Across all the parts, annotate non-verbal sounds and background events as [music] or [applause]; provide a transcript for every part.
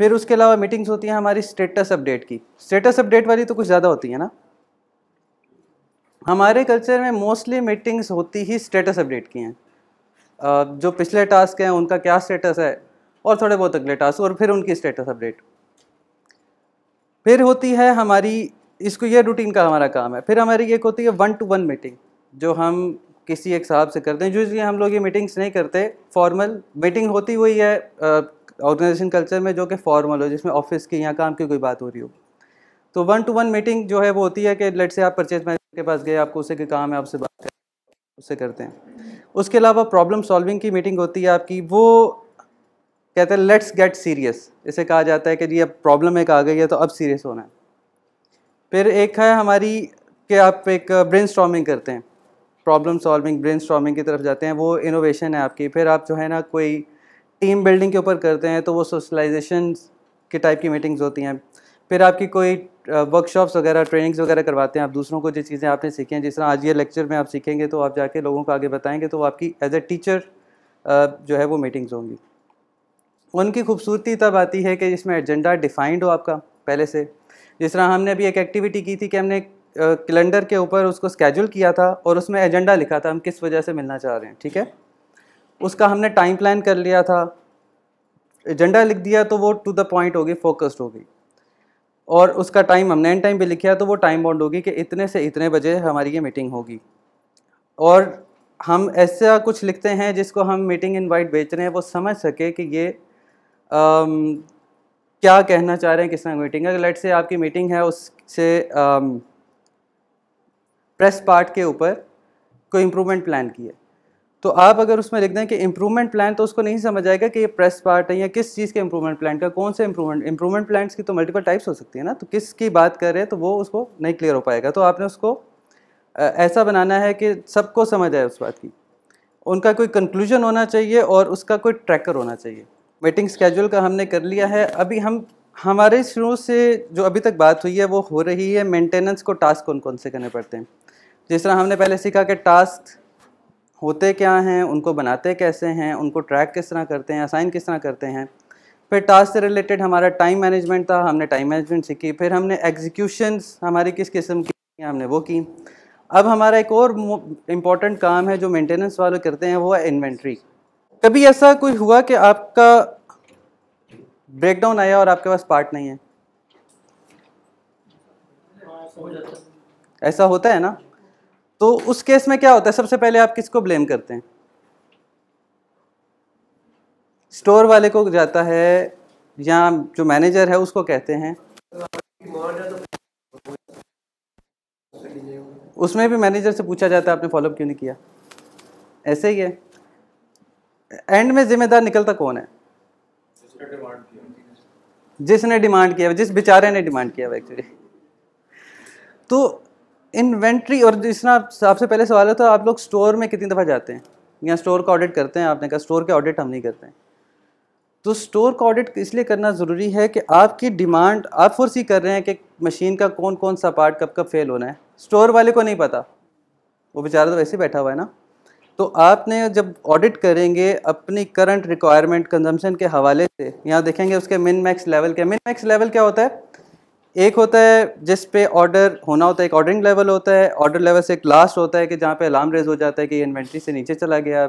फिर उसके अलावा मीटिंग्स होती हैं हमारी स्टेटस अपडेट की स्टेटस अपडेट वाली तो कुछ ज़्यादा होती है ना हमारे कल्चर में मोस्टली मीटिंग्स होती ही स्टेटस अपडेट की हैं जो पिछले टास्क हैं उनका क्या स्टेटस है और थोड़े बहुत अगले टास्क और फिर उनकी स्टेटस अपडेट फिर होती है हमारी इसको ये रूटीन का हमारा काम है फिर हमारी एक होती है वन टू वन मीटिंग जो हम किसी एक साहब से करते हैं जो इसलिए हम लोग ये मीटिंग्स नहीं करते फॉर्मल मीटिंग होती हुई है ऑर्गेनाइजेशन कल्चर में जो कि फॉर्मल हो जिसमें ऑफिस की या काम की कोई बात हो रही हो तो वन टू वन मीटिंग जो है वो होती है कि लेट से आप परचेज मैनेजर के पास गए आपको उसे के काम है आपसे बात कर उससे करते हैं उसके अलावा प्रॉब्लम सॉल्विंग की मीटिंग होती है आपकी वो कहते हैं लेट्स गेट सीरियस इसे कहा जाता है कि जी अब प्रॉब्लम एक आ गई है तो अब सीरियस होना है फिर एक है हमारी कि आप एक ब्रेन करते हैं प्रॉब्लम सॉल्विंग ब्रेन की तरफ जाते हैं वो इनोवेशन है आपकी फिर आप जो है ना कोई टीम बिल्डिंग के ऊपर करते हैं तो वो सोशलाइजेशन के टाइप की मीटिंग्स होती हैं फिर आपकी कोई वर्कशॉप्स वगैरह ट्रेनिंग्स वगैरह करवाते हैं आप दूसरों को जो चीज़ें आपने सीखी हैं जिस तरह आज ये लेक्चर में आप सीखेंगे तो आप जाके लोगों को आगे बताएंगे तो आपकी एज ए टीचर जो है वो मीटिंग्स होंगी उनकी खूबसूरती तब आती है कि इसमें एजेंडा डिफाइंड हो आपका पहले से जिस तरह हमने अभी एक एक्टिविटी की थी कि हमने कैलेंडर के ऊपर उसको स्केड्यूल किया था और उसमें एजेंडा लिखा था हम किस वजह से मिलना चाह रहे हैं ठीक है उसका हमने टाइम प्लान कर लिया था एजेंडा लिख दिया तो वो टू द पॉइंट होगी फोकस्ड होगी और उसका टाइम हमने एंड टाइम पे लिखा तो वो टाइम बाउंड होगी कि इतने से इतने बजे हमारी ये मीटिंग होगी और हम ऐसा कुछ लिखते हैं जिसको हम मीटिंग इनवाइट बेच रहे हैं वो समझ सके कि ये आम, क्या कहना चाह रहे हैं किस तरह मीटिंग अगर लेट से आपकी मीटिंग है उससे आम, प्रेस पार्ट के ऊपर कोई इम्प्रूवमेंट प्लान की है तो आप अगर उसमें लिख दें कि इंप्रूवमेंट प्लान तो उसको नहीं समझ आएगा कि ये प्रेस पार्ट है या किस चीज़ के इंप्रूवमेंट प्लान का कौन से इंप्रूवमेंट इंप्रूवमेंट प्लान्स की तो मल्टीपल टाइप्स हो सकती है ना तो किस की बात कर रहे हैं तो वो उसको नहीं क्लियर हो पाएगा तो आपने उसको ऐसा बनाना है कि सबको समझ आए उस बात की उनका कोई कंक्लूजन होना चाहिए और उसका कोई ट्रैकर होना चाहिए मीटिंग स्केड्यूल का हमने कर लिया है अभी हम हमारे शुरू से जो अभी तक बात हुई है वो हो रही है मेंटेनेंस को टास्क कौन कौन से करने पड़ते हैं जिस तरह हमने पहले सीखा कि टास्क होते क्या हैं उनको बनाते कैसे हैं उनको ट्रैक किस तरह करते हैं असाइन किस तरह करते हैं फिर टास्क से रिलेटेड हमारा टाइम मैनेजमेंट था हमने टाइम मैनेजमेंट सीखी फिर हमने एग्जीक्यूशंस हमारी किस किस्म की हमने वो की अब हमारा एक और इम्पॉर्टेंट काम है जो मेंटेनेंस वाले करते हैं वो है इन्वेंट्री कभी ऐसा कोई हुआ कि आपका ब्रेकडाउन आया और आपके पास पार्ट नहीं है ऐसा होता है ना तो उस केस में क्या होता है सबसे पहले आप किसको ब्लेम करते हैं स्टोर वाले को जाता है या जो मैनेजर है उसको कहते हैं उसमें भी मैनेजर से पूछा जाता है आपने फॉलोअप क्यों नहीं किया ऐसे ही है एंड में जिम्मेदार निकलता कौन है जिसने डिमांड किया जिस बेचारे ने डिमांड किया एक्चुअली तो इन्वेंट्री और जिसना आपसे पहले सवाल है तो आप लोग स्टोर में कितनी दफ़ा जाते हैं या स्टोर का ऑडिट करते हैं आपने कहा स्टोर के ऑडिट हम नहीं करते हैं तो स्टोर का ऑडिट इसलिए करना ज़रूरी है कि आपकी डिमांड आप फोर्सी कर रहे हैं कि मशीन का कौन कौन सा पार्ट कब कब फेल होना है स्टोर वाले को नहीं पता वो बेचारा तो वैसे बैठा हुआ है ना तो आपने जब ऑडिट करेंगे अपनी करंट रिक्वायरमेंट कंजम्पशन के हवाले से यहाँ देखेंगे उसके मिन मैक्स लेवल क्या मिन मैक्स लेवल क्या होता है एक होता है जिस पे ऑर्डर होना होता है एक ऑर्डरिंग लेवल होता है ऑर्डर लेवल से एक लास्ट होता है कि जहाँ पे अलार्म रेज हो जाता है कि इन्वेंट्री से नीचे चला गया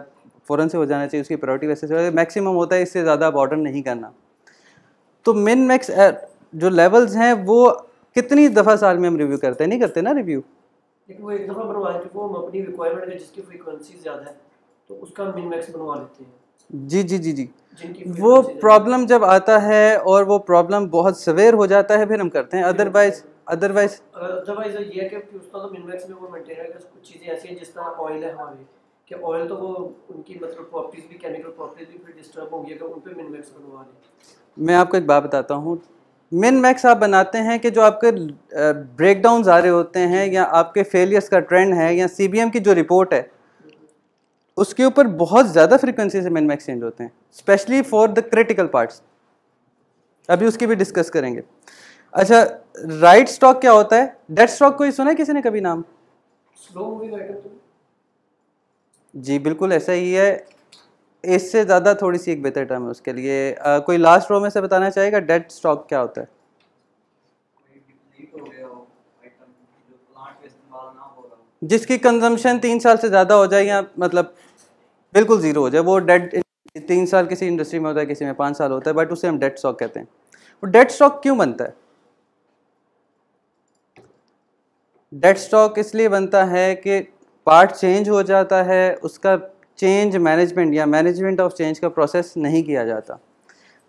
फ़ौरन से हो जाना चाहिए उसकी प्रायोरिटी वैसे से मैक्सिमम होता है इससे ज़्यादा आप ऑर्डर नहीं करना तो मिन मैक्स जो लेवल्स हैं वो कितनी दफ़ा साल में हम रिव्यू करते हैं नहीं करते ना रिव्यू है तो जी जी जी जी वो प्रॉब्लम जब आता है और वो प्रॉब्लम बहुत सवेर हो जाता है फिर हम करते हैं अदरवाइज अदरवाइज अदरवाइज ये है कि उसका तो मिनमैक्स मतलब में वो मेंटेन है कुछ चीज़ें ऐसी हैं जिस तरह ऑयल है हमारे कि ऑयल तो वो उनकी मतलब प्रॉपर्टीज़ भी केमिकल प्रॉपर्टीज़ भी फिर डिस्टर्ब होंगी अगर उन पर मिनमैक्स बनवा दें मैं आपको एक बात बताता हूँ मिन मैक्स आप बनाते हैं कि जो आपके ब्रेकडाउन आ रहे होते हैं या आपके फेलियर्स का ट्रेंड है या सीबीएम की जो रिपोर्ट है उसके ऊपर बहुत ज़्यादा फ्रिक्वेंसी से मिनिमा चेंज होते हैं specially for the critical parts अभी उसकी भी डिस्कस करेंगे अच्छा राइट स्टॉक क्या होता है डेट स्टॉक कोई सुना है किसी ने कभी नाम तो। जी बिल्कुल ऐसा ही है इससे ज़्यादा थोड़ी सी एक बेहतर टर्म है उसके लिए आ, कोई लास्ट रो में से बताना चाहेगा डेट स्टॉक क्या होता है जिसकी कंजम्पशन तीन साल से ज़्यादा हो जाए या मतलब बिल्कुल ज़ीरो हो जाए वो डेड तीन साल किसी इंडस्ट्री में होता है किसी में पाँच साल होता है बट उसे हम डेड स्टॉक कहते हैं वो डेड स्टॉक क्यों बनता है डेड स्टॉक इसलिए बनता है कि पार्ट चेंज हो जाता है उसका चेंज मैनेजमेंट या मैनेजमेंट ऑफ चेंज का प्रोसेस नहीं किया जाता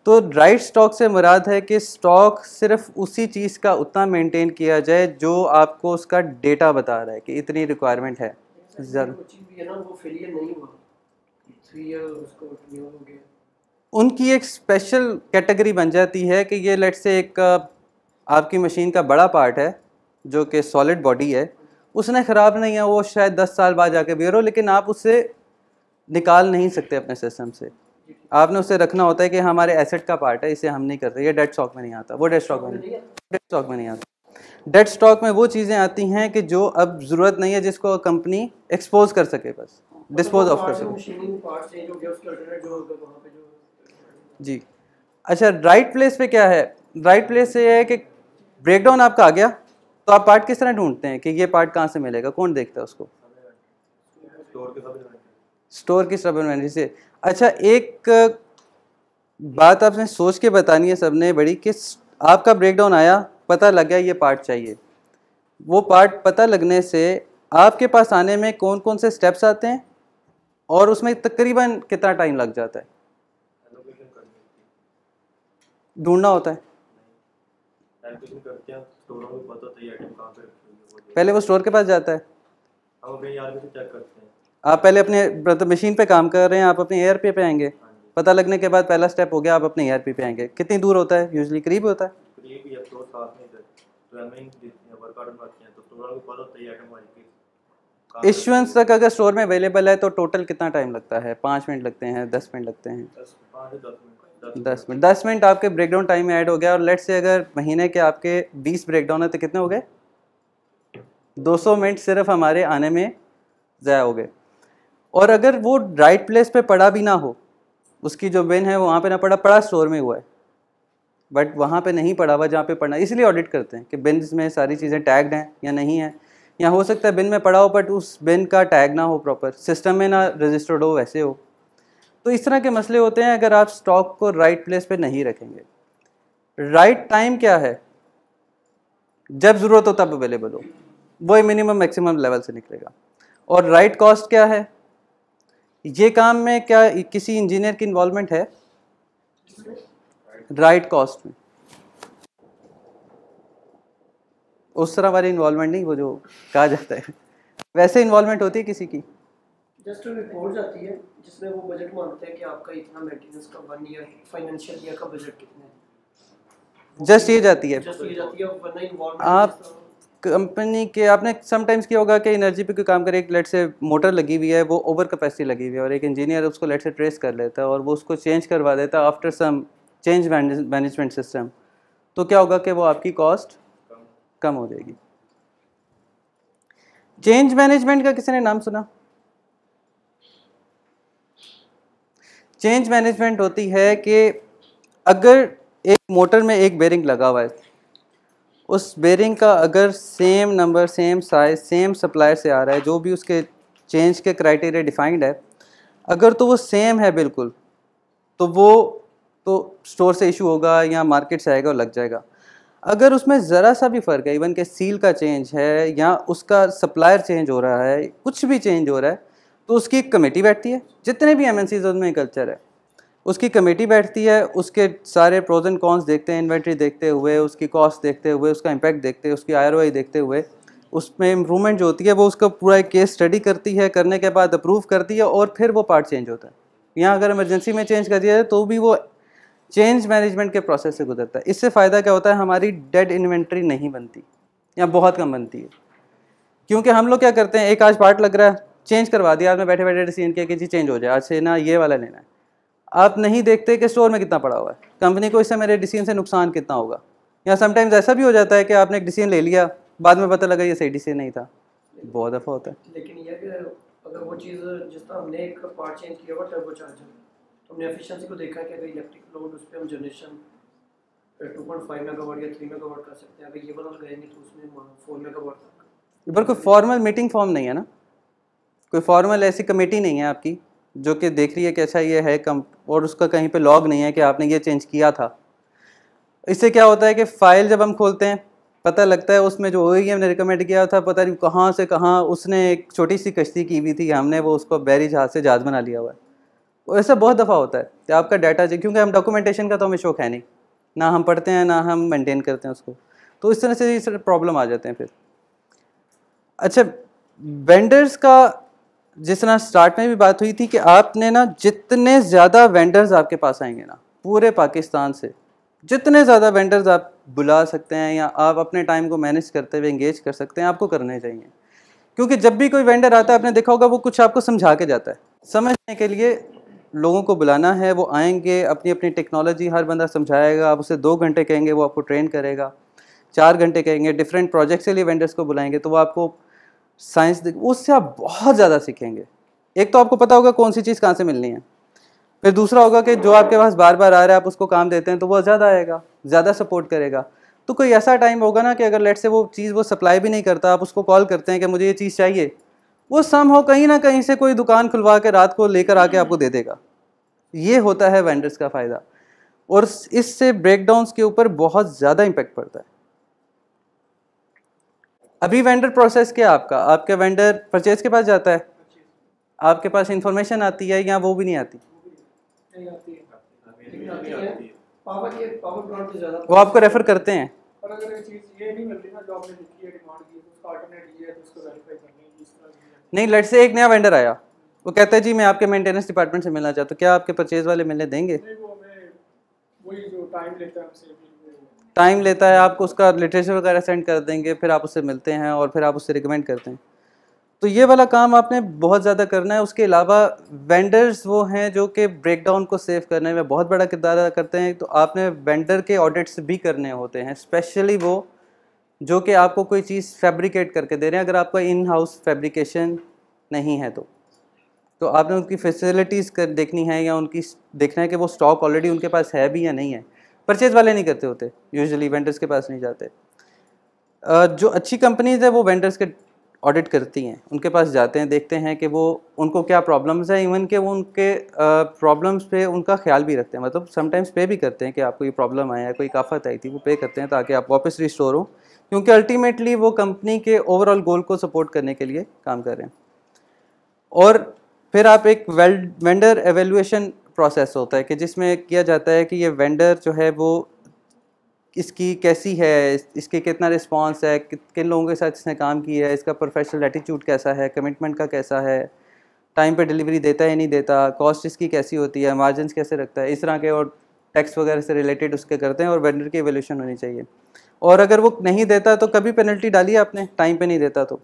तो राइट स्टॉक से मुराद है कि स्टॉक सिर्फ उसी चीज़ का उतना मेंटेन किया जाए जो आपको उसका डेटा बता रहा है कि इतनी रिक्वायरमेंट है उनकी एक स्पेशल कैटेगरी बन जाती है कि ये लेट से एक आपकी मशीन का बड़ा पार्ट है जो कि सॉलिड बॉडी है उसने ख़राब नहीं है वो शायद दस साल बाद जाके बिगड़ो लेकिन आप उसे निकाल नहीं सकते अपने सिस्टम से आपने उसे रखना होता है कि हमारे एसेट का पार्ट है इसे हम नहीं करते ये डेट स्टॉक में नहीं आता वो डेट स्टॉक में नहीं डेट स्टॉक में नहीं आता डेट स्टॉक में वो चीज़ें आती हैं कि जो अब ज़रूरत नहीं है जिसको कंपनी एक्सपोज कर सके बस डिस्पोज ऑफ कर सके जी अच्छा राइट प्लेस पे क्या है राइट प्लेस ये है कि ब्रेकडाउन आपका आ गया तो आप पार्ट किस तरह ढूंढते हैं कि ये पार्ट कहाँ से मिलेगा कौन देखता है उसको स्टोर की सब इन्वेंट्री से अच्छा एक बात आपने सोच के बतानी है सबने बड़ी कि आपका ब्रेकडाउन आया पता लग गया ये पार्ट चाहिए वो पार्ट पता लगने से आपके पास आने में कौन कौन से स्टेप्स आते हैं और उसमें तकरीबन कितना टाइम लग जाता है ढूंढना होता है पहले वो स्टोर के पास जाता है आप पहले अपने मतलब मशीन पे काम कर रहे हैं आप अपने ए पे आएंगे पता लगने के बाद पहला स्टेप हो गया आप अपने ए पे आएंगे कितनी दूर होता है यूजली करीब होता है तो इशुएंस तो तक अगर स्टोर में अवेलेबल है तो टोटल कितना टाइम लगता है पाँच मिनट लगते हैं दस मिनट लगते हैं दस मिनट दस मिनट आपके ब्रेकडाउन टाइम में ऐड हो गया और लेट से अगर महीने के आपके बीस ब्रेकडाउन है तो कितने हो गए दो सौ मिनट सिर्फ हमारे आने में ज़ाया हो गए और अगर वो राइट प्लेस पे पड़ा भी ना हो उसकी जो बिन है वहाँ पे ना पड़ा पड़ा स्टोर में हुआ है बट वहाँ पे नहीं पड़ा हुआ जहाँ पे पड़ना इसलिए ऑडिट करते हैं कि बिन में सारी चीज़ें टैग्ड हैं या नहीं है या हो सकता है बिन में पड़ा हो बट उस बिन का टैग ना हो प्रॉपर सिस्टम में ना रजिस्टर्ड हो वैसे हो तो इस तरह के मसले होते हैं अगर आप स्टॉक को राइट प्लेस पे नहीं रखेंगे राइट टाइम क्या है जब ज़रूरत हो तब अवेलेबल हो वही मिनिमम मैक्सिमम लेवल से निकलेगा और राइट right कॉस्ट क्या है ये काम में क्या किसी इंजीनियर की इन्वॉल्वमेंट है राइट कॉस्ट में उस तरह वाली इन्वॉल्वमेंट नहीं वो जो कहा जाता है वैसे इन्वॉल्वमेंट होती है किसी की जस्ट रिपोर्ट जाती है जिसमें वो बजट मांगते हैं कि आपका इतना मेंटेनेंस का वन ईयर फाइनेंशियल ईयर का बजट कितना है जस्ट ये जाती है, जस्ट ये जाती है वरना इन्वॉल्वमेंट आप कंपनी के आपने समटाइम्स किया होगा कि एनर्जी पे कोई काम करे एक लेट से मोटर लगी हुई है वो ओवर कैपेसिटी लगी हुई है और एक इंजीनियर उसको लेट से ट्रेस कर लेता है और वो उसको चेंज करवा देता है after some change management system तो क्या होगा कि वो आपकी कॉस्ट कम हो जाएगी चेंज मैनेजमेंट का किसी ने नाम सुना चेंज मैनेजमेंट होती है कि अगर एक मोटर में एक बेरिंग लगा हुआ है उस बेरिंग का अगर same number same size same supplier से आ रहा है जो भी उसके चेंज के क्राइटेरिया डिफाइंड है अगर तो वो सेम है बिल्कुल तो वो तो स्टोर से इशू होगा या मार्केट से आएगा और लग जाएगा अगर उसमें ज़रा सा भी फ़र्क है इवन के सील का चेंज है या उसका सप्लायर चेंज हो रहा है कुछ भी चेंज हो रहा है तो उसकी एक कमेटी बैठती है जितने भी एम एन सीज उनमें कल्चर है उसकी कमेटी बैठती है उसके सारे प्रोज एंड कॉन्स देखते हैं इन्वेंट्री देखते हुए उसकी कॉस्ट देखते हुए उसका इम्पैक्ट देखते हुए उसकी आई देखते हुए उसमें इम्प्रूवमेंट जो होती है वो उसका पूरा एक केस स्टडी करती है करने के बाद अप्रूव करती है और फिर वो पार्ट चेंज होता है यहाँ अगर इमरजेंसी में चेंज कर दिया जाए तो भी वो चेंज मैनेजमेंट के प्रोसेस से गुजरता है इससे फ़ायदा क्या होता है हमारी डेड इन्वेंट्री नहीं बनती या बहुत कम बनती है क्योंकि हम लोग क्या करते हैं एक आज पार्ट लग रहा है चेंज करवा दिया आज में बैठे बैठे डिसीजन किया कि जी चेंज हो जाए आज से ना ये वाला लेना है आप नहीं देखते कि स्टोर में कितना पड़ा हुआ है कंपनी को इससे मेरे डिसीजन से नुकसान कितना होगा या समटाइम्स ऐसा भी हो जाता है कि आपने एक डिसीजन ले लिया बाद में पता लगा ये सही डिसीजन नहीं था बहुत दफ़ा होता है लेकिन ये अगर वो चीज़ जिस तरह हमने एक पार्ट चेंज किया हुआ टर्बो चार्जर हमने एफिशिएंसी को देखा कि अगर इलेक्ट्रिक लोड उस पर हम generation two point five megawatt या थ्री मेगा वाट कर सकते हैं अगर ये वाला लगाएंगे तो उसमें फोर मेगा वाट तक पर कोई फॉर्मल मीटिंग फॉर्म नहीं है ना कोई फॉर्मल ऐसी कमेटी नहीं है आपकी जो कि देख रही है कि अच्छा ये है कम और उसका कहीं पे लॉग नहीं है कि आपने ये चेंज किया था इससे क्या होता है कि फ़ाइल जब हम खोलते हैं पता लगता है उसमें जो ओई हमने रिकमेंड किया था पता नहीं कहाँ से कहाँ उसने एक छोटी सी कश्ती की हुई थी हमने वो उसको बैरी जहाज से जहाज बना लिया हुआ है और ऐसा बहुत दफ़ा होता है कि आपका डाटा क्योंकि हम डॉक्यूमेंटेशन का तो हमें शौक है नहीं ना हम पढ़ते हैं ना हम मेंटेन करते हैं उसको तो इस तरह से इस प्रॉब्लम आ जाते हैं फिर अच्छा वेंडर्स का जिस तरह स्टार्ट में भी बात हुई थी कि आपने ना जितने ज़्यादा वेंडर्स आपके पास आएंगे ना पूरे पाकिस्तान से जितने ज़्यादा वेंडर्स आप बुला सकते हैं या आप अपने टाइम को मैनेज करते हुए इंगेज कर सकते हैं आपको करने चाहिए क्योंकि जब भी कोई वेंडर आता है आपने देखा होगा वो कुछ आपको समझा के जाता है समझने के लिए लोगों को बुलाना है वो आएंगे अपनी अपनी टेक्नोलॉजी हर बंदा समझाएगा आप उसे दो घंटे कहेंगे वो आपको ट्रेन करेगा चार घंटे कहेंगे डिफरेंट प्रोजेक्ट्स के लिए वेंडर्स को बुलाएंगे तो वो आपको साइंस उससे आप बहुत ज़्यादा सीखेंगे एक तो आपको पता होगा कौन सी चीज़ कहाँ से मिलनी है फिर दूसरा होगा कि जो आपके पास बार बार आ रहा है आप उसको काम देते हैं तो वो ज़्यादा आएगा ज़्यादा सपोर्ट करेगा तो कोई ऐसा टाइम होगा ना कि अगर लेट से वो चीज़ वो सप्लाई भी नहीं करता आप उसको कॉल करते हैं कि मुझे ये चीज़ चाहिए वो सम हो कहीं ना कहीं से कोई दुकान खुलवा के रात को लेकर आके आपको दे देगा ये होता है वेंडर्स का फ़ायदा और इससे ब्रेकडाउंस के ऊपर बहुत ज़्यादा इम्पेक्ट पड़ता है अभी वेंडर प्रोसेस क्या है आपका आपके वेंडर परचेज के पास जाता है आपके पास इंफॉर्मेशन आती है या वो भी नहीं आती वो आपको रेफर करते हैं नहीं लट से एक नया वेंडर आया वो कहता है जी मैं आपके मेंटेनेंस डिपार्टमेंट से मिलना चाहता हूँ क्या आपके परचेज वाले मिलने देंगे नहीं, वो वही जो टाइम लेता है टाइम लेता है आपको उसका लिटरेचर वगैरह सेंड कर देंगे फिर आप उससे मिलते हैं और फिर आप उससे रिकमेंड करते हैं तो ये वाला काम आपने बहुत ज़्यादा करना है उसके अलावा वेंडर्स वो हैं जो कि ब्रेकडाउन को सेव करने में बहुत बड़ा किरदार अदा करते हैं तो आपने वेंडर के ऑडिट्स भी करने होते हैं स्पेशली वो जो कि आपको कोई चीज़ फैब्रिकेट करके दे रहे हैं अगर आपका इन हाउस फैब्रिकेशन नहीं है तो तो आपने उनकी फैसिलिटीज़ कर देखनी है या उनकी देखना है कि वो स्टॉक ऑलरेडी उनके पास है भी या नहीं है परचेज वाले नहीं करते होते यूजली वेंडर्स के पास नहीं जाते जो अच्छी कंपनीज है वो वेंडर्स के ऑडिट करती हैं उनके पास जाते हैं देखते हैं कि वो उनको क्या प्रॉब्लम्स हैं इवन के वो उनके प्रॉब्लम्स पे उनका ख्याल भी रखते हैं मतलब समटाइम्स पे भी करते हैं कि आपको ये प्रॉब्लम आया है कोई काफत आई थी वो पे करते हैं ताकि आप वापस रिस्टोर हो क्योंकि अल्टीमेटली वो कंपनी के ओवरऑल गोल को सपोर्ट करने के लिए काम कर रहे हैं और फिर आप एक वेल वेंडर एवेलुएशन प्रोसेस होता है कि जिसमें किया जाता है कि ये वेंडर जो है वो इसकी कैसी है इसके कितना रिस्पांस है किन लोगों के साथ इसने काम किया है इसका प्रोफेशनल एटीट्यूड कैसा है कमिटमेंट का कैसा है टाइम पर डिलीवरी देता है नहीं देता कॉस्ट इसकी कैसी होती है मार्जिन कैसे रखता है इस तरह के और टैक्स वगैरह से रिलेटेड उसके करते हैं और वेंडर की एवोल्यूशन होनी चाहिए और अगर वो नहीं देता तो कभी पेनल्टी डाली आपने टाइम पे नहीं देता तो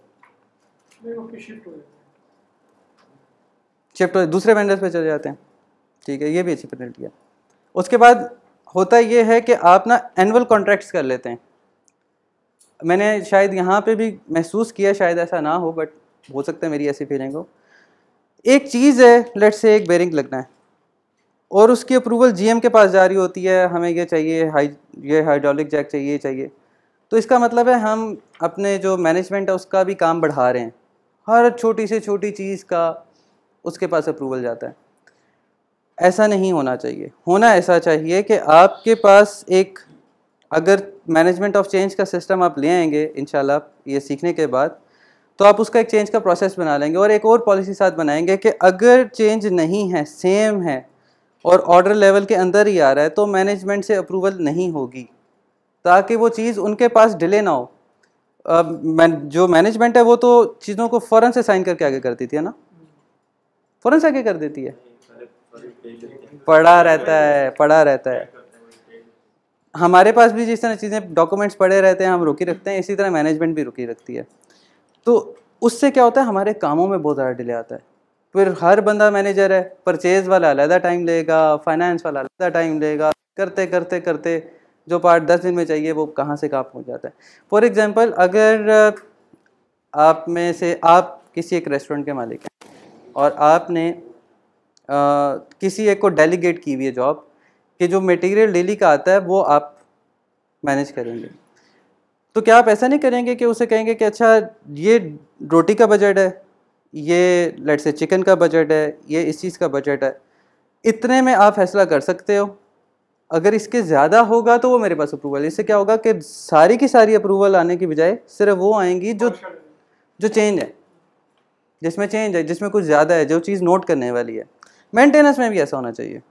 शिफ्ट हो दूसरे वेंडर्स पे चले जाते हैं ठीक है ये भी अच्छी पेनल्टी है उसके बाद होता ये है कि आप ना एनअल कॉन्ट्रैक्ट्स कर लेते हैं मैंने शायद यहाँ पे भी महसूस किया शायद ऐसा ना हो बट हो सकता है मेरी ऐसी फीलिंग हो एक चीज़ है लेट से एक बेरिंग लगना है और उसकी अप्रूवल जीएम के पास जारी होती है हमें ये चाहिए हाई ये हाइड्रोलिक जैक चाहिए चाहिए तो इसका मतलब है हम अपने जो मैनेजमेंट है उसका भी काम बढ़ा रहे हैं हर छोटी से छोटी चीज़ का उसके पास अप्रूवल जाता है ऐसा नहीं होना चाहिए होना ऐसा चाहिए कि आपके पास एक अगर मैनेजमेंट ऑफ चेंज का सिस्टम आप ले आएंगे इन ये सीखने के बाद तो आप उसका एक चेंज का प्रोसेस बना लेंगे और एक और पॉलिसी साथ बनाएंगे कि अगर चेंज नहीं है सेम है और ऑर्डर लेवल के अंदर ही आ रहा है तो मैनेजमेंट से अप्रूवल नहीं होगी ताकि वो चीज़ उनके पास डिले ना हो जो मैनेजमेंट है वो तो चीज़ों को फ़ौर से साइन करके आगे कर देती है ना फ़ौर से आगे कर देती है पढ़ा रहता है पढ़ा रहता है हमारे पास भी जिस तरह चीज़ें डॉक्यूमेंट्स पड़े रहते हैं हम रुकी रखते हैं इसी तरह मैनेजमेंट भी रुकी रखती है तो उससे क्या होता है हमारे कामों में बहुत ज़्यादा डिले आता है फिर हर बंदा मैनेजर है परचेज वाला अलहदा टाइम लेगा फाइनेंस वाला अलहदा टाइम लेगा करते करते करते जो पार्ट दस दिन में चाहिए वो कहाँ से कहाँ पहुँच जाता है फॉर एग्ज़ाम्पल अगर आप में से आप किसी एक रेस्टोरेंट के मालिक हैं और आपने किसी एक को डेलीगेट की हुई है जॉब कि जो मटेरियल डेली का आता है वो आप मैनेज करेंगे तो क्या आप ऐसा नहीं करेंगे कि उसे कहेंगे कि अच्छा ये रोटी का बजट है ये लेट से चिकन का बजट है ये इस चीज़ का बजट है इतने में आप फैसला कर सकते हो अगर इसके ज़्यादा होगा तो वो मेरे पास अप्रूवल इससे क्या होगा कि सारी की सारी अप्रूवल आने की बजाय सिर्फ वो आएंगी जो जो चेंज है जिसमें चेंज है जिसमें कुछ ज़्यादा है जो चीज़ नोट करने वाली है मेंटेनेंस में भी ऐसा होना चाहिए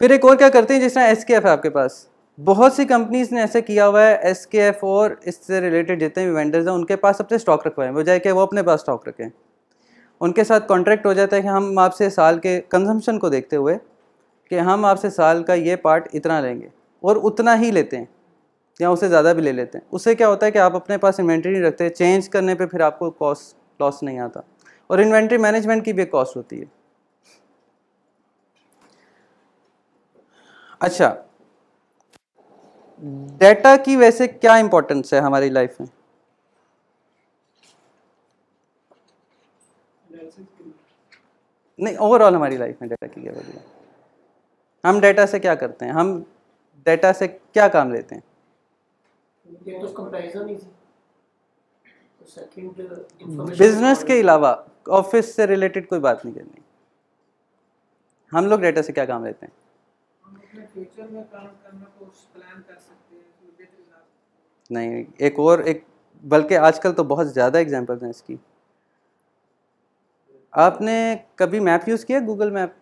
फिर एक और क्या करते हैं जिस तरह एस के एफ़ है आपके पास बहुत सी कंपनीज ने ऐसे किया हुआ है एस के एफ और इससे रिलेटेड जितने भी वेंडर्स हैं उनके पास अपने स्टॉक रखवाए वो बजाय कि वो अपने पास स्टॉक रखें उनके साथ कॉन्ट्रैक्ट हो जाता है कि हम आपसे साल के कंजम्पशन को देखते हुए कि हम आपसे साल का ये पार्ट इतना लेंगे और उतना ही लेते हैं या उससे ज़्यादा भी ले लेते हैं उससे क्या होता है कि आप अपने पास इन्वेंट्री नहीं रखते चेंज करने पर फिर आपको कॉस्ट लॉस नहीं आता और इन्वेंट्री मैनेजमेंट की भी कॉस्ट होती है अच्छा डेटा की वैसे क्या इंपॉर्टेंस है हमारी लाइफ में नहीं ओवरऑल हमारी लाइफ में डेटा की क्या वैल्यू है हम डेटा से क्या करते हैं हम डेटा से क्या काम लेते हैं बिजनेस uh, के अलावा ऑफिस से रिलेटेड कोई बात नहीं करनी हम लोग डेटा से क्या काम लेते हैं नहीं एक और एक बल्कि आजकल तो बहुत ज़्यादा एग्जांपल्स हैं इसकी आपने कभी मैप यूज़ किया Google map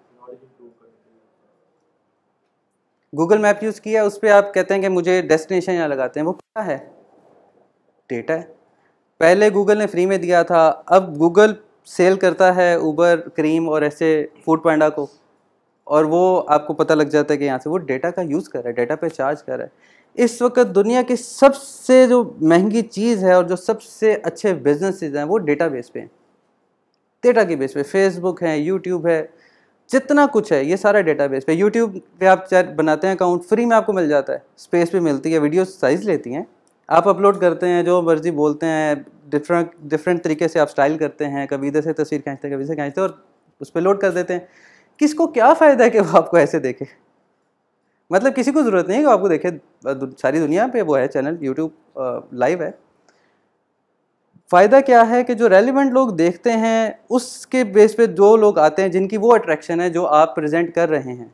Google map use किया उस पर आप कहते हैं कि मुझे डेस्टिनेशन यहाँ लगाते हैं वो क्या है डेटा है पहले गूगल ने फ्री में दिया था अब गूगल सेल करता है ऊबर क्रीम और ऐसे फूड पांडा को और वो आपको पता लग जाता है कि यहाँ से वो डेटा का यूज़ कर रहा है डेटा पे चार्ज कर रहा है इस वक्त दुनिया की सबसे जो महंगी चीज़ है और जो सबसे अच्छे बिजनेसेस हैं वो डेटा बेस पे हैं डेटा के बेस पे फेसबुक है यूट्यूब है जितना कुछ है ये सारा डेटा बेस पे यूट्यूब पे आप बनाते हैं अकाउंट फ्री में आपको मिल जाता है स्पेस पे मिलती है वीडियो साइज़ लेती हैं आप अपलोड करते हैं जो मर्जी बोलते हैं डिफरेंट डिफरेंट तरीके से आप स्टाइल करते हैं कभी इधर से तस्वीर खींचते हैं कभी से खींचते हैं और उस पर लोड कर देते हैं किसको क्या फ़ायदा है कि वो आपको ऐसे देखे मतलब किसी को ज़रूरत नहीं है कि आपको देखे सारी दुनिया पे वो है चैनल यूट्यूब लाइव है फ़ायदा क्या है कि जो रेलिवेंट लोग देखते हैं उसके बेस पे जो लोग आते हैं जिनकी वो अट्रैक्शन है जो आप प्रेजेंट कर रहे हैं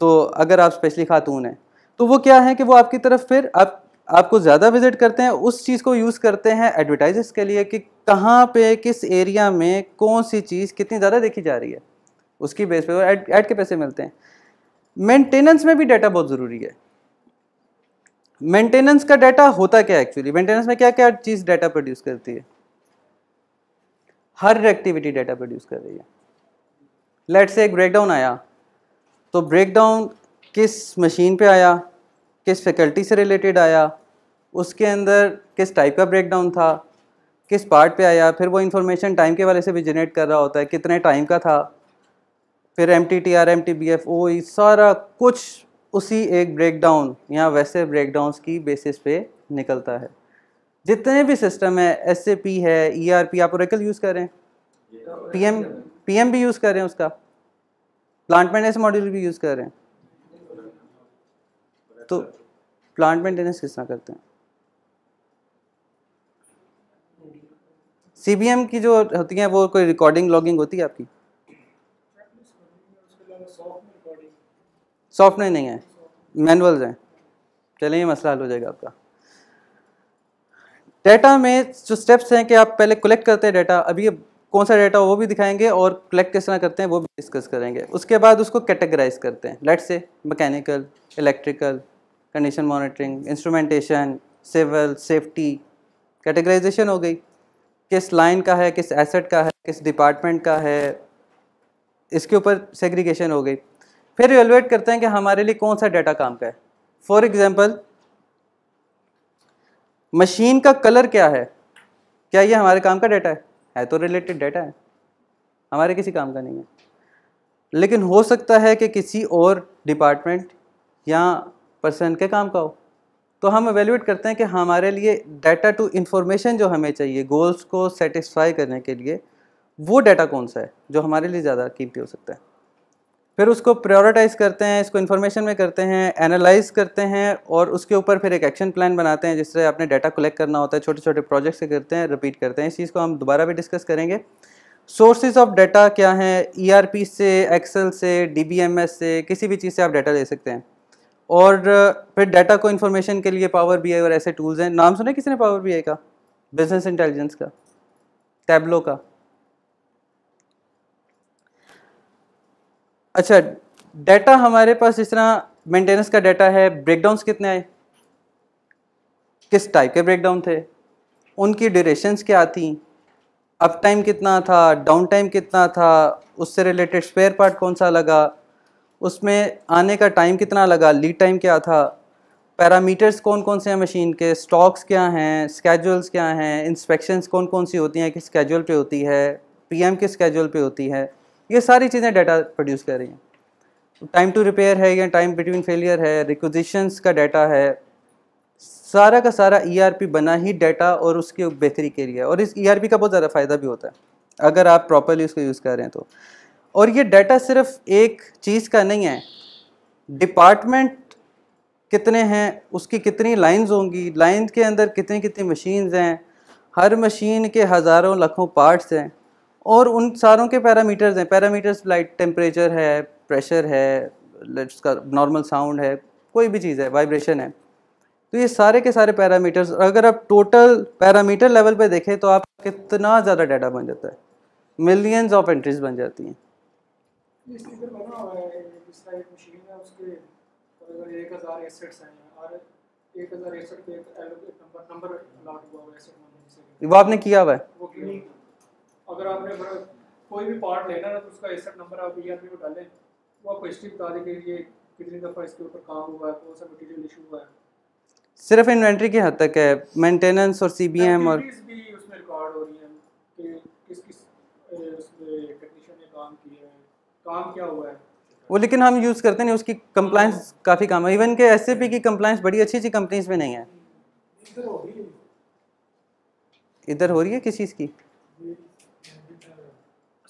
तो अगर आप स्पेशली खातून हैं तो वो क्या है कि वो आपकी तरफ फिर आप आपको ज़्यादा विजिट करते हैं उस चीज़ को यूज़ करते हैं एडवर्टाइज के लिए कि कहाँ पे किस एरिया में कौन सी चीज़ कितनी ज़्यादा देखी जा रही है उसकी बेस पे ऐड ऐड के पैसे मिलते हैं मेंटेनेंस में भी डाटा बहुत ज़रूरी है मेंटेनेंस का डाटा होता क्या एक्चुअली मेंटेनेंस में क्या क्या चीज़ डाटा प्रोड्यूस करती है हर एक्टिविटी डाटा प्रोड्यूस कर रही है लेट से एक ब्रेकडाउन आया तो ब्रेकडाउन किस मशीन पे आया किस फैकल्टी से रिलेटेड आया उसके अंदर किस टाइप का ब्रेकडाउन था किस पार्ट पे आया फिर वो इन्फॉर्मेशन टाइम के वाले से भी जनरेट कर रहा होता है कितने टाइम का था फिर M T T R M T B F O सारा कुछ उसी एक ब्रेकडाउन या वैसे ब्रेकडाउन की बेसिस पे निकलता है जितने भी सिस्टम है एस ए पी है ई आर पी आप ओरेकल यूज़ करें पी एम पी एम भी यूज़ करें उसका प्लांट मैनेज मॉड्यूल भी यूज़ करें तो प्लांट मेंटेनेंस किस तरह करते हैं सीबीएम की जो होती है वो कोई रिकॉर्डिंग लॉगिंग होती है आपकी सॉफ्टवेयर नहीं है मैनुअल है चलिए मसला हल हो जाएगा आपका डेटा में जो स्टेप्स हैं कि आप पहले कलेक्ट करते हैं डेटा अभी कौन सा डेटा वो भी दिखाएंगे और कलेक्ट किस तरह करते हैं वो भी डिस्कस करेंगे उसके बाद उसको कैटेगराइज करते हैं let's say mechanical electrical condition monitoring instrumentation civil safety categorization हो गई किस लाइन का है किस एसेट का है किस डिपार्टमेंट का है इसके ऊपर सेग्रीगेशन हो गई फिर एवेलुएट करते हैं कि हमारे लिए कौन सा डाटा काम का है फॉर एग्ज़ाम्पल मशीन का कलर क्या है क्या ये हमारे काम का डाटा है है तो रिलेटेड डाटा है हमारे किसी काम का नहीं है लेकिन हो सकता है कि किसी और डिपार्टमेंट या परसेंट के काम का हो तो हम एवेल्यूट करते हैं कि हमारे लिए डाटा टू इंफॉर्मेशन जो हमें चाहिए गोल्स को सेटिस्फाई करने के लिए वो डाटा कौन सा है जो हमारे लिए ज़्यादा कीमती हो सकता है फिर उसको प्रायोरिटाइज करते हैं इसको इन्फॉर्मेशन में करते हैं एनालाइज करते हैं और उसके ऊपर फिर एक एक्शन प्लान बनाते हैं जिससे आपने डाटा कलेक्ट करना होता है छोटे छोटे प्रोजेक्ट से करते हैं रिपीट करते हैं इस चीज़ को हम दोबारा भी डिस्कस करेंगे सोर्सेज ऑफ डाटा क्या हैं ईआरपी e से एक्सेल से डीबीएमएस से किसी भी चीज़ से आप डाटा ले सकते हैं और फिर डाटा को इन्फॉर्मेशन के लिए पावर बी और ऐसे टूल्स हैं नाम सुना किसी ने पावर बी का बिजनेस इंटेलिजेंस का टैबलो का अच्छा डाटा हमारे पास जिस तरह मेंटेनेंस का डाटा है ब्रेकडाउंस कितने आए किस टाइप के ब्रेकडाउन थे उनकी ड्यूरेशंस क्या थी अप टाइम कितना था डाउन टाइम कितना था उससे रिलेटेड स्पेयर पार्ट कौन सा लगा उसमें आने का टाइम कितना लगा लीड टाइम क्या था पैरामीटर्स कौन कौन से हैं मशीन के स्टॉक्स क्या हैं स्केजुल्स क्या हैं इंस्पेक्शंस कौन कौन सी होती हैं किस स्केजुल पे होती है पीएम किस स्केजुल पे होती है ये सारी चीज़ें डाटा प्रोड्यूस कर रही हैं टाइम टू रिपेयर है या टाइम बिटवीन फेलियर है रिक्वजिशंस का डाटा है सारा का सारा ईआरपी e बना ही डाटा और उसकी बेहतरी के लिए और इस ईआरपी e का बहुत ज़्यादा फ़ायदा भी होता है अगर आप प्रॉपरली उसको यूज़ कर रहे हैं तो और ये डाटा सिर्फ एक चीज़ का नहीं है डिपार्टमेंट कितने हैं उसकी कितनी लाइंस होंगी लाइन के अंदर कितनी कितनी मशीन्स हैं हर मशीन के हज़ारों लाखों पार्ट्स हैं और उन सारों के पैरामीटर्स हैं पैरामीटर्स लाइक टेम्परेचर है प्रेशर है उसका नॉर्मल साउंड है कोई भी चीज़ है वाइब्रेशन है तो ये सारे के सारे पैरामीटर्स अगर आप टोटल पैरामीटर लेवल पे देखें तो आप कितना ज़्यादा डाटा बन जाता है मिलियंस ऑफ एंट्रीज बन जाती हैं वो आपने किया हुआ है अगर आपने कोई भी पार्ट लेना है तो उसका एसेट नंबर आप ई आर पी में डालें वो आपको हिस्ट्री बता देगी ये कितनी दफ़ा इसके ऊपर काम हुआ है कौन सा मटेरियल इशू हुआ है सिर्फ इन्वेंट्री के हद तक है मेंटेनेंस और सीबीएम और भी काम क्या हुआ है वो लेकिन हम यूज़ करते नहीं उसकी कंप्लाइंस काफ़ी काम है इवन के एस की कंप्लाइंस बड़ी अच्छी अच्छी कंपनीज में नहीं है इधर हो रही है किस चीज़ की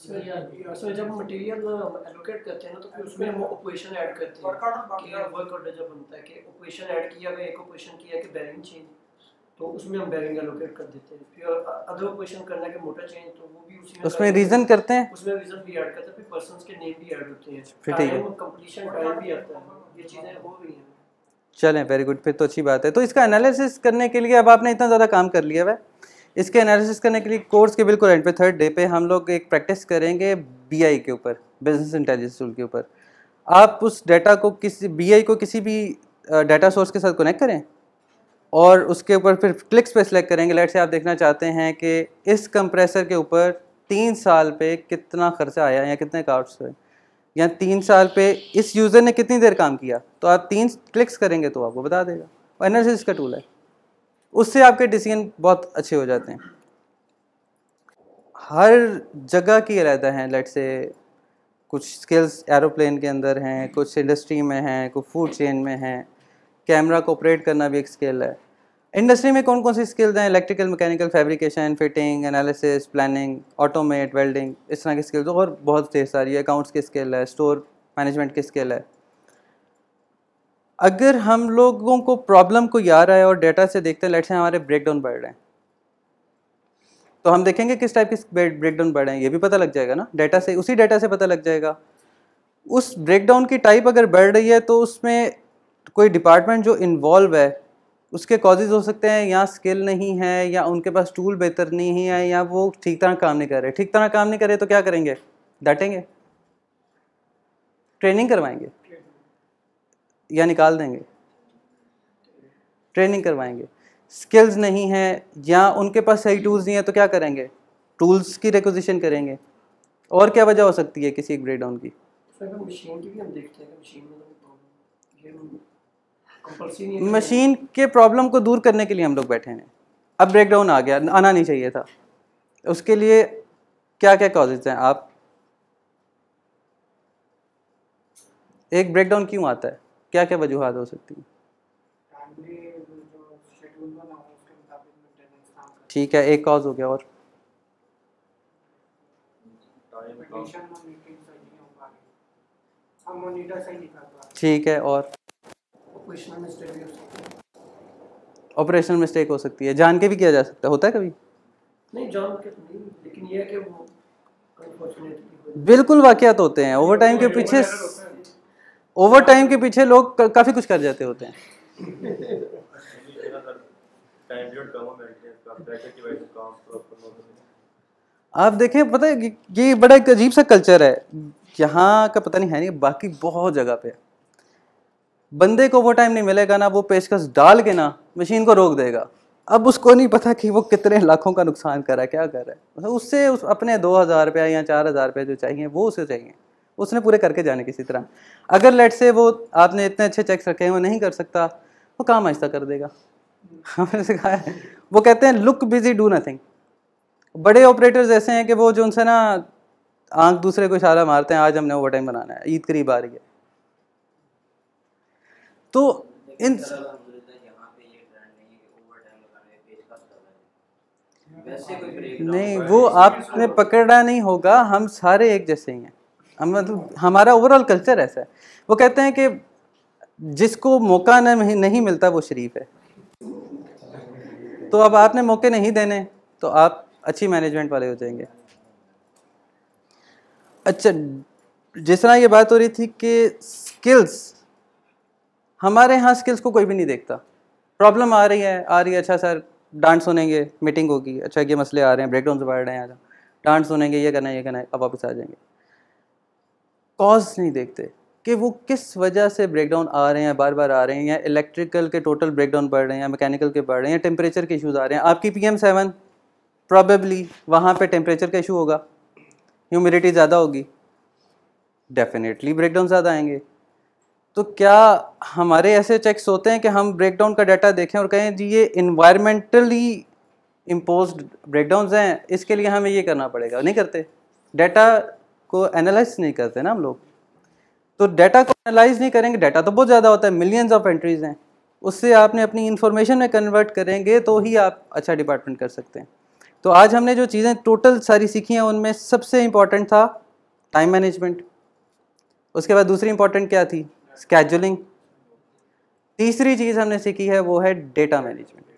सर जब मटेरियल एलोकेट करते हैं ना तो फिर उसमें हम ऑपरेशन ऐड करते हैं वर्कआउट जब बनता है कि ऑपरेशन ऐड किया गया एक ऑपरेशन किया कि बैलेंस चेंज तो उसमें हम बैरिंग एलोकेट कर देते हैं फिर अदर क्वेश्चन करना कि मोटर चेंज तो वो भी उसी में उसमें रीजन करते हैं उसमें रीजन भी ऐड करते हैं फिर पर्संस के नेम भी ऐड होते हैं फिर ठीक है कंपटीशन टाइम भी आता है ये चीजें हो रही हैं चलें वेरी गुड फिर तो अच्छी बात है तो इसका एनालिसिस करने के लिए अब आपने इतना ज़्यादा काम कर लिया है इसके एनालिसिस करने के लिए कोर्स के बिल्कुल एंड पे थर्ड डे पे हम लोग एक प्रैक्टिस करेंगे बीआई के ऊपर बिजनेस इंटेलिजेंस टूल के ऊपर आप उस डाटा को किसी बीआई को किसी भी डाटा सोर्स के साथ कनेक्ट करें और उसके ऊपर फिर क्लिक्स पे सिलेक्ट करेंगे लेट से आप देखना चाहते हैं कि इस कंप्रेसर के ऊपर तीन साल पे कितना खर्चा आया या कितने कार्ड्स हुए या तीन साल पे इस यूज़र ने कितनी देर काम किया तो आप तीन क्लिक्स करेंगे तो आपको बता देगा और एनालिसिस का टूल है उससे आपके डिसीजन बहुत अच्छे हो जाते हैं हर जगह की रहता है लेट से कुछ स्किल्स एरोप्लेन के अंदर हैं कुछ इंडस्ट्री में हैं कुछ फूड चेन में हैं कैमरा को ऑपरेट करना भी एक स्किल है इंडस्ट्री में कौन कौन सी स्किल्स हैं electrical mechanical fabrication fitting analysis planning automate welding इस तरह की स्किल्स तो और बहुत ढेर सारी अकाउंट्स की स्किल है स्टोर मैनेजमेंट की स्किल है अगर हम लोगों को प्रॉब्लम को आ रहा है और डेटा से देखते हैं लेट से हमारे ब्रेक डाउन बढ़ रहे हैं तो हम देखेंगे किस टाइप के ब्रेक डाउन रहे हैं ये भी पता लग जाएगा ना डेटा से उसी डेटा से पता लग जाएगा उस ब्रेकडाउन की टाइप अगर बढ़ रही है तो उसमें कोई डिपार्टमेंट जो इन्वॉल्व है उसके कॉजेज़ हो सकते हैं या स्किल नहीं है या उनके पास टूल बेहतर नहीं है या वो ठीक तरह काम नहीं कर रहे ठीक तरह काम नहीं कर रहे तो क्या करेंगे डटेंगे ट्रेनिंग करवाएंगे या निकाल देंगे ट्रेनिंग करवाएंगे स्किल्स नहीं है या उनके पास सही टूल्स नहीं है तो क्या करेंगे टूल्स की रिक्वजिशन करेंगे और क्या वजह हो सकती है किसी एक ब्रेकडाउन की मशीन की भी हम देखते हैं मशीन में तो मशीन के प्रॉब्लम को दूर करने के लिए हम लोग बैठे हैं अब ब्रेकडाउन आ गया आना नहीं चाहिए था उसके लिए क्या क्या कॉजेज हैं आप एक ब्रेकडाउन क्यों आता है क्या क्या वजूहत हो सकती है ठीक है एक कॉज हो गया और ठीक है और ऑपरेशन मिस्टेक हो सकती है जान के भी किया जा सकता है होता है कभी नहीं जान के तो नहीं लेकिन ये कि वो बिल्कुल वाकयात तो होते हैं ओवर टाइम के पीछे ओवर टाइम के पीछे लोग काफ़ी कुछ कर जाते होते हैं आप देखें पता है ये बड़ा एक अजीब सा कल्चर है यहाँ का पता नहीं है नहीं बाकी बहुत जगह पे बंदे को वो टाइम नहीं मिलेगा ना वो पेशकश डाल के ना मशीन को रोक देगा अब उसको नहीं पता कि वो कितने लाखों का नुकसान कर रहा है क्या कर रहा है मतलब उससे उस अपने दो हज़ार रुपया या चार हज़ार रुपया जो चाहिए वो उसे चाहिए उसने पूरे करके जाने किसी तरह अगर लेट से वो आपने इतने अच्छे चेक्स रखे हैं वो नहीं कर सकता वो काम ऐसा कर देगा [laughs] हमने सिखाया है वो कहते हैं लुक बिजी डू नथिंग बड़े ऑपरेटर्स ऐसे हैं कि वो जो उनसे ना आंख दूसरे को इशारा मारते हैं आज हमने ओवर टाइम बनाना है ईद करीब आ रही है तो इन नहीं वो आपने पकड़ा नहीं होगा हम सारे एक जैसे ही हैं हम मतलब हमारा ओवरऑल कल्चर ऐसा है वो कहते हैं कि जिसको मौका नहीं नहीं मिलता वो शरीफ है तो अब आपने मौके नहीं देने तो आप अच्छी मैनेजमेंट वाले हो जाएंगे अच्छा जिस तरह ये बात हो रही थी कि स्किल्स हमारे यहाँ स्किल्स को कोई भी नहीं देखता प्रॉब्लम आ रही है आ रही है अच्छा सर डांट सुनेंगे मीटिंग होगी अच्छा ये मसले आ रहे हैं ब्रेक डाउन बढ़ रहे हैं डांट सुनेंगे ये करना है ये करना है अब वापस आ जाएंगे कॉज नहीं देखते कि वो किस वजह से ब्रेकडाउन आ रहे हैं बार बार आ रहे हैं या इलेक्ट्रिकल के टोटल ब्रेकडाउन बढ़ रहे हैं या मैकेनिकल के बढ़ रहे हैं टेम्परेचर के इशूज़ आ रहे हैं आपकी पी एम सेवन प्रॉबेबली वहाँ पर टेम्परेचर का इशू होगा ह्यूमिडिटी ज़्यादा होगी डेफिनेटली ब्रेकडाउन ज़्यादा आएंगे तो क्या हमारे ऐसे चेक्स होते हैं कि हम ब्रेकडाउन का डाटा देखें और कहें जी ये इन्वायरमेंटली इम्पोज ब्रेकडाउन हैं इसके लिए हमें ये करना पड़ेगा नहीं करते डाटा को एनालाइज नहीं करते ना हम लोग तो डाटा को एनालाइज नहीं करेंगे डाटा तो बहुत ज़्यादा होता है मिलियंस ऑफ एंट्रीज हैं उससे आपने अपनी इन्फॉर्मेशन में कन्वर्ट करेंगे तो ही आप अच्छा डिपार्टमेंट कर सकते हैं तो आज हमने जो चीज़ें टोटल सारी सीखी हैं उनमें सबसे इम्पॉर्टेंट था टाइम मैनेजमेंट उसके बाद दूसरी इम्पॉर्टेंट क्या थी स्केजुलिंग तीसरी चीज़ हमने सीखी है वो है डेटा मैनेजमेंट